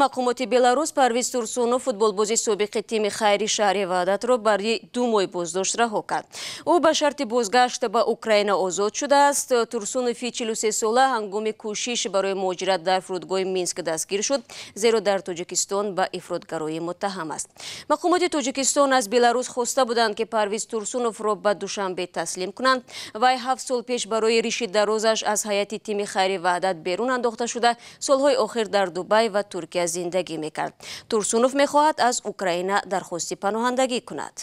мақомоти беларус парвиз турсунов футболбози собиқи тими хайри шаҳри ваҳдатро барои ду мои боздошт раҳо кард ӯ ба шарти бозгашт ба украина озод шудааст турсунови чсесола ҳангоми кӯшиш барои муҳоҷират дар фурудгоҳи минск дастгир шуд зеро дар тоҷикистон ба ифродгароӣ муттаҳам аст мақомоти тоҷикистон аз беларус хоста буданд ки парвиз турсуновро ба душанбе таслим кунанд вай ҳафт сол пеш барои риши дарозаш аз ҳайати тими хайри ваҳдат берун андохта шуда солҳои охир дар дубай ва туркия зиндагӣ мекард турсунов мехоҳад аз украина дархости паноҳандагӣ кунад